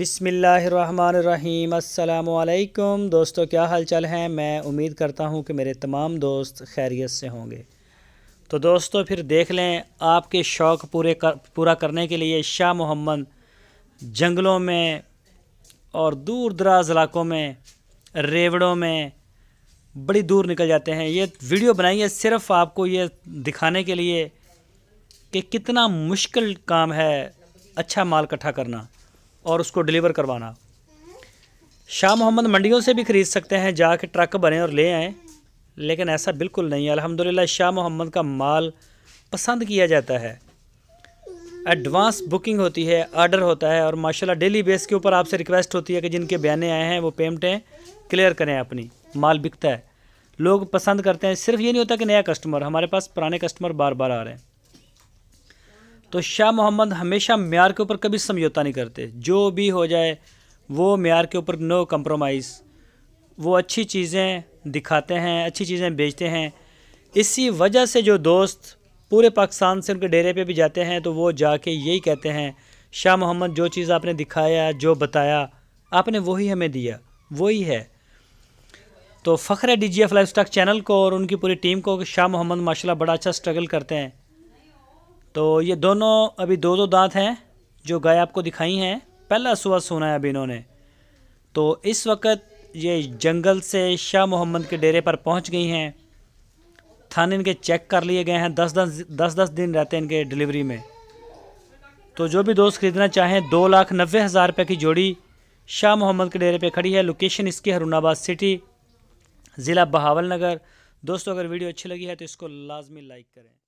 बिसमीम् अल्लाम दोस्तों क्या हाल चाल हैं मैं उम्मीद करता हूँ कि मेरे तमाम दोस्त खैरियत से होंगे तो दोस्तों फिर देख लें आपके शौक़ पूरे कर पूरा करने के लिए शाह मोहम्मद जंगलों में और दूर दराज इलाकों में रेवड़ों में बड़ी दूर निकल जाते हैं ये वीडियो बनाई है सिर्फ आपको ये दिखाने के लिए कि कितना मुश्किल काम है अच्छा माल इकट्ठा करना और उसको डिलीवर करवाना शाह मोहम्मद मंडियों से भी ख़रीद सकते हैं जाके ट्रक भरें और ले आएँ लेकिन ऐसा बिल्कुल नहीं है अलहमदिल्ला शाह मोहम्मद का माल पसंद किया जाता है एडवांस बुकिंग होती है आर्डर होता है और माशाल्लाह डेली बेस के ऊपर आपसे रिक्वेस्ट होती है कि जिनके बयाने आए हैं वो पेमेंटें क्लियर करें अपनी माल बिकता है लोग पसंद करते हैं सिर्फ ये नहीं होता कि नया कस्टमर हमारे पास पुराने कस्टमर बार बार आ रहे हैं तो शाह मोहम्मद हमेशा मैार के ऊपर कभी समझौता नहीं करते जो भी हो जाए वो मैार के ऊपर नो कम्प्रोमाइज़ वो अच्छी चीज़ें दिखाते हैं अच्छी चीज़ें बेचते हैं इसी वजह से जो दोस्त पूरे पाकिस्तान से उनके डेरे पे भी जाते हैं तो वो जाके यही कहते हैं शाह मोहम्मद जो चीज़ आपने दिखाया जो बताया आपने वही हमें दिया वही है तो फ़ख्र है D G F life stock channel को और उनकी पूरी टीम को शाह मोहम्मद माशाल्लाह बड़ा अच्छा स्ट्रगल करते हैं तो ये दोनों अभी दो दो दांत हैं जो गाय आपको दिखाई हैं पहला सुबह सोना है अभी इन्होंने तो इस वक्त ये जंगल से शाह मोहम्मद के डेरे पर पहुंच गई हैं थाने इनके चेक कर लिए गए हैं दस दस दस दस दिन रहते हैं इनके डिलीवरी में तो जो भी दोस्त ख़रीदना चाहें दो लाख नब्बे हज़ार रुपये की जोड़ी शाह मोहम्मद के डेरे पे खड़ी है लोकेशन इसकी हरुणाबाद सिटी ज़िला बहावल नगर दोस्तों अगर वीडियो अच्छी लगी है तो इसको लाजमी लाइक करें